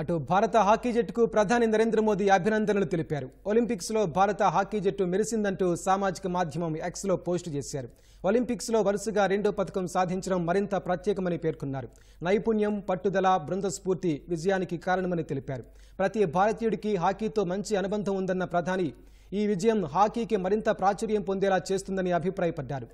అటు భారత హాకీ జట్టుకు ప్రధాని నరేంద్ర మోదీ అభినందనలు తెలిపారు ఒలింపిక్స్లో భారత హాకీ జట్టు మెరిసిందంటూ సామాజిక మాధ్యమం ఎక్స్లో పోస్టు చేశారు లో వరుసగా రెండో పథకం సాధించడం మరింత ప్రత్యేకమని పేర్కొన్నారు నైపుణ్యం పట్టుదల బృంద స్ఫూర్తి విజయానికి కారణమని తెలిపారు ప్రతి భారతీయుడికి హాకీతో మంచి అనుబంధం ఉందన్న ప్రధాని ఈ విజయం హాకీకి మరింత ప్రాచుర్యం పొందేలా చేస్తుందని అభిప్రాయపడ్డారు